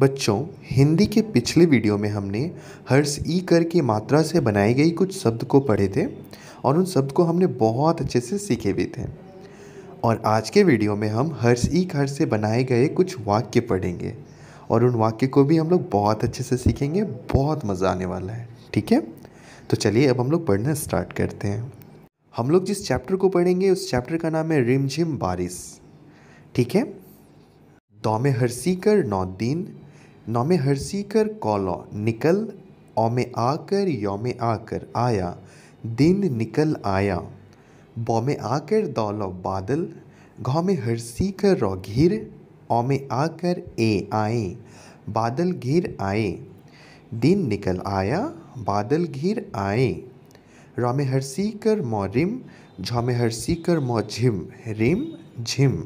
बच्चों हिंदी के पिछले वीडियो में हमने हर्ष ई कर की मात्रा से बनाई गई कुछ शब्द को पढ़े थे और उन शब्द को हमने बहुत अच्छे से सीखे भी थे और आज के वीडियो में हम हर्ष ई कर से बनाए गए कुछ वाक्य पढ़ेंगे और उन वाक्य को भी हम लोग बहुत अच्छे से सीखेंगे बहुत मज़ा आने वाला है ठीक है तो चलिए अब हम लोग पढ़ना स्टार्ट करते हैं हम लोग जिस चैप्टर को पढ़ेंगे उस चैप्टर का नाम है रिमझिम बारिश ठीक है दौमे हर्षी कर नौ दिन नौमे हरसी कर कौलो निकल ओमे आकर योमे आकर आया दिन निकल आया बौमे आकर दौलो बादल घौ में हर्सी कर रौ घिर ओमे आकर ए आए बादल घिर आए दिन निकल आया बादल घिर आए रोमे में कर मौ रिम झौ में कर मौ झिम रिम झिम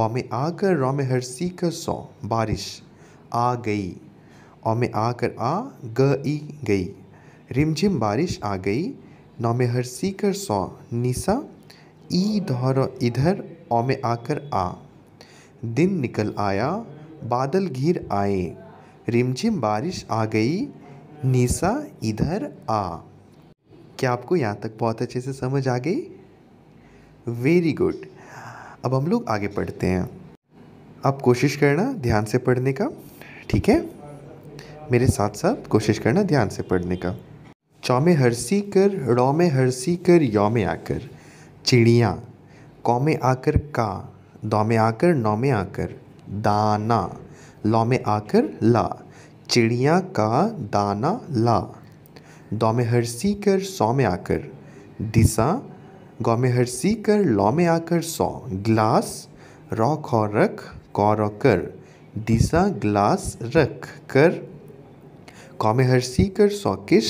बॉमे में आकर रौ में हर्सी कर सौ बारिश आ गई और में कर आ ग ई गई रिमझिम बारिश आ गई नौ में हर सीकर सौ निसा ई धोरो इधर और में आकर आ दिन निकल आया बादल घिर आए रिमझिम बारिश आ गई निसा इधर आ क्या आपको यहाँ तक बहुत अच्छे से समझ आ गई वेरी गुड अब हम लोग आगे पढ़ते हैं आप कोशिश करना ध्यान से पढ़ने का ठीक है मेरे साथ साथ कोशिश करना ध्यान से पढ़ने का चौमे में हरसी कर रौ में हरसी कर यौ आकर चिड़िया कौमे आकर का दौमे आकर नौमे आकर दाना लौमे आकर ला चिड़िया का दाना ला दौमे में हरसी कर सौ में आकर दिशा गौमे में हरसी कर लौमे आकर सौ ग्लास रौ खौ रख कौ रौ कर दिशा ग्लास रख कर कौमे हर्सी कर सौ किश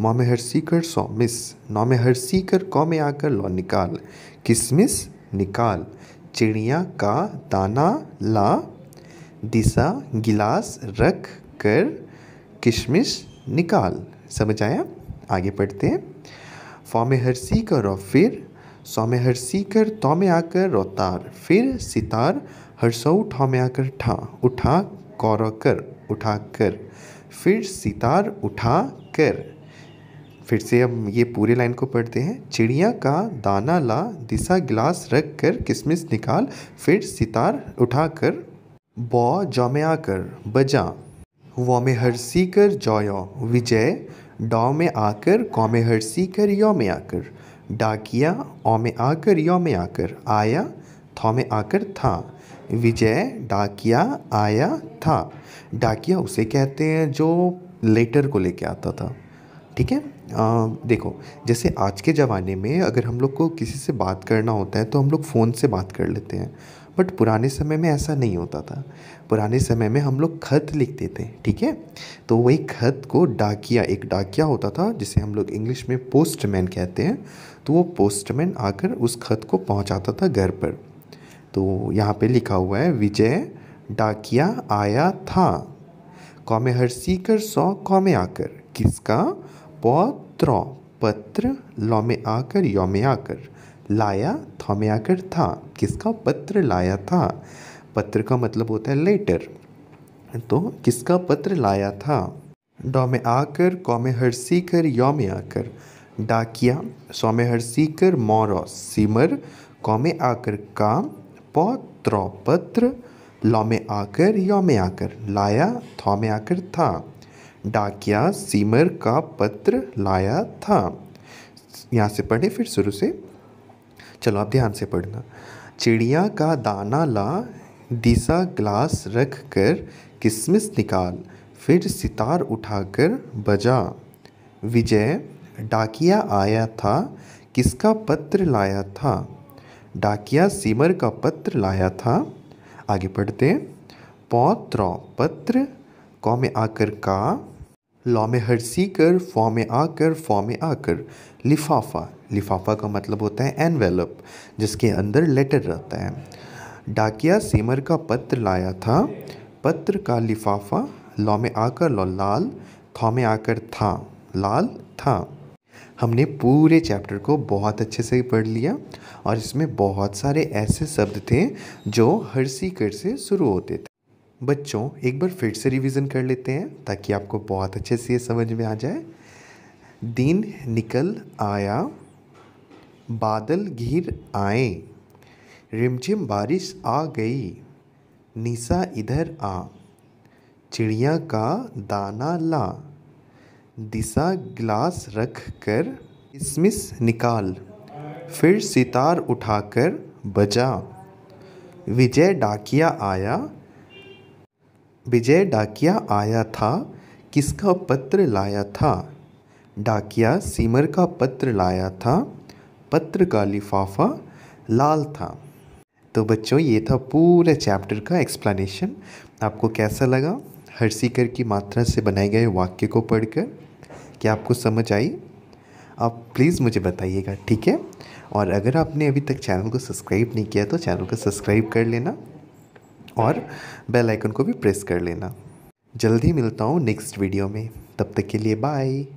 मौ हर हर्सी कर सौ मिस नौ में हर्सी कर कौमे आकर लौ निकाल किसमिस निकाल चिड़िया का दाना ला दिशा गिलास रख कर किशमिश निकाल समझ आया आगे पढ़ते हैं फॉमे हर हर्सी कर और फिर सौमे हर हर्सी कर तौ में आकर रोतार फिर सितार हर्षऊ ठौम्याकर ठा उठा कर उठा कर फिर सितार उठा कर फिर से हम ये पूरे लाइन को पढ़ते हैं चिड़िया का दाना ला दिशा गिलास रख कर किसमिस निकाल फिर सितार उठा कर बौ में कर बजा व में सी कर जौयो विजय डॉ में आकर कौ में हर्सी कर यो में आकर डाकिया ओ में आकर यो में आकर आया थौ में आकर था विजय डाकिया आया था डाकिया उसे कहते हैं जो लेटर को लेके आता था ठीक है देखो जैसे आज के ज़माने में अगर हम लोग को किसी से बात करना होता है तो हम लोग फ़ोन से बात कर लेते हैं बट पुराने समय में ऐसा नहीं होता था पुराने समय में हम लोग खत लिखते थे ठीक है तो वही खत को डाकिया एक डाकिया होता था जिसे हम लोग इंग्लिश में पोस्टमैन कहते हैं तो वो पोस्टमैन आकर उस खत को पहुंचाता था घर पर तो यहाँ पे लिखा हुआ है विजय डाकिया आया था कौमे हर सीकर सौ कौमे आकर किसका पौत्र पत्र लौ में आकर यौ में आकर लाया थौ में आकर था किसका पत्र लाया था पत्र का मतलब होता है लेटर तो किसका पत्र लाया था डौ में आकर कौमे हर सीकर यौ में आकर डाकिया सौ में हर सीकर मौरो सिमर कौमे आकर काम पौत्र पत्र लौ में आकर यौ में आकर लाया थौ में आकर था डाकिया सीमर का पत्र लाया था यहाँ से पढ़े फिर शुरू से चलो आप ध्यान से पढ़ना चिड़िया का दाना ला दिशा ग्लास रख कर किसमिस निकाल फिर सितार उठाकर बजा विजय डाकिया आया था किसका पत्र लाया था डाकिया सीमर का पत्र लाया था आगे पढ़ते पौत्र पत्र कौ में आकर का लॉ में हर सी कर फॉ में आकर फॉ में आकर लिफाफा लिफाफा का मतलब होता है एनवेलप जिसके अंदर लेटर रहता है डाकिया सीमर का पत्र लाया था पत्र का लिफाफा लॉ में आकर लॉ लाल थॉ में आकर था लाल था हमने पूरे चैप्टर को बहुत अच्छे से पढ़ लिया और इसमें बहुत सारे ऐसे शब्द थे जो हर्सी कर से शुरू होते थे बच्चों एक बार फिर से रिवीजन कर लेते हैं ताकि आपको बहुत अच्छे से ये समझ में आ जाए दिन निकल आया बादल घिर आए रिमझिम बारिश आ गई निशा इधर आ चिड़िया का दाना ला दिशा गिलास रख कर किसमिस निकाल फिर सितार उठाकर बजा विजय डाकिया आया विजय डाकिया आया था किसका पत्र लाया था डाकिया सीमर का पत्र लाया था पत्र का लिफाफा लाल था तो बच्चों ये था पूरे चैप्टर का एक्सप्लेनेशन आपको कैसा लगा हर्षिकर की मात्रा से बनाए गए वाक्य को पढ़कर क्या आपको समझ आई आप प्लीज़ मुझे बताइएगा ठीक है और अगर आपने अभी तक चैनल को सब्सक्राइब नहीं किया तो चैनल को सब्सक्राइब कर लेना और बेल आइकन को भी प्रेस कर लेना जल्दी मिलता हूँ नेक्स्ट वीडियो में तब तक के लिए बाय